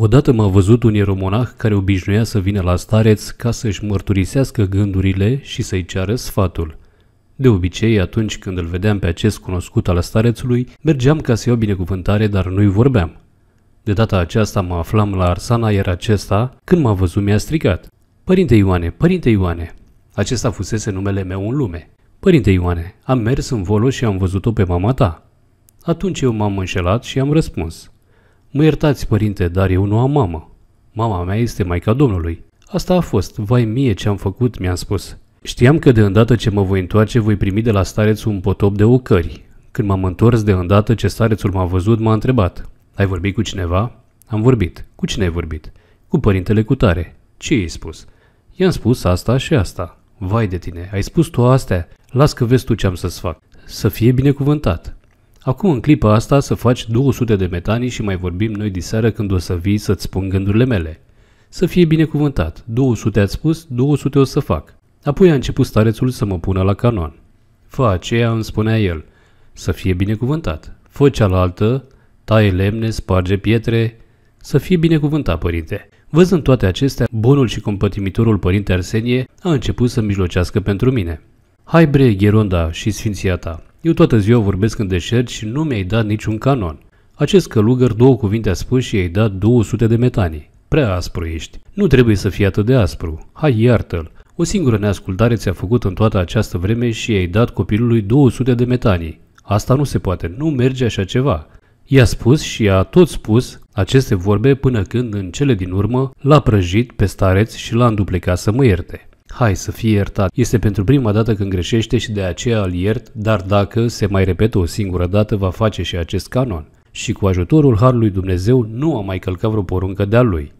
Odată m-a văzut un ieromonah care obișnuia să vină la stareț ca să-și mărturisească gândurile și să-i ceară sfatul. De obicei, atunci când îl vedeam pe acest cunoscut al starețului, mergeam ca să iau binecuvântare, dar nu-i vorbeam. De data aceasta mă aflam la Arsana, iar acesta, când m-a văzut, mi-a strigat. Părinte Ioane, părinte Ioane! Acesta fusese numele meu în lume. Părinte Ioane, am mers în volo și am văzut-o pe mama ta. Atunci eu m-am înșelat și am răspuns. Mă iertați, părinte, dar eu nu am mamă. Mama mea este Maica Domnului. Asta a fost, vai mie ce am făcut, mi-am spus. Știam că de îndată ce mă voi întoarce, voi primi de la stareț un potop de ocări. Când m-am întors de îndată ce starețul m-a văzut, m-a întrebat. Ai vorbit cu cineva? Am vorbit. Cu cine ai vorbit? Cu părintele Cutare. Ce i-ai spus? I-am spus asta și asta. Vai de tine, ai spus tu astea? Las că vezi tu ce am să-ți fac. Să fie binecuvântat. Acum, în clipa asta, să faci 200 de metanii și mai vorbim noi diseară când o să vii să-ți spun gândurile mele. Să fie binecuvântat. 200 ați spus, 200 o să fac. Apoi a început starețul să mă pună la canon. Fă aceea, îmi spunea el. Să fie binecuvântat. Fă cealaltă, taie lemne, sparge pietre. Să fie binecuvântat, părinte. Văzând toate acestea, bunul și compătimitorul părinte Arsenie a început să mijlocească pentru mine. Hai bre, Gheronda și sfinția ta, eu toată ziua vorbesc în deșert și nu mi-ai dat niciun canon. Acest călugăr două cuvinte a spus și i-ai dat 200 de metanii. Prea aspru ești. Nu trebuie să fii atât de aspru. Hai, iartă-l. O singură neascultare ți-a făcut în toată această vreme și i-ai dat copilului 200 de metanii. Asta nu se poate, nu merge așa ceva. I-a spus și a tot spus aceste vorbe până când, în cele din urmă, l-a prăjit pe stareț și l-a înduplecat să mă ierte. Hai să fie iertat. Este pentru prima dată când greșește și de aceea îl iert, dar dacă se mai repetă o singură dată, va face și acest canon. Și cu ajutorul Harului Dumnezeu nu a mai călcat vreo poruncă de-a lui.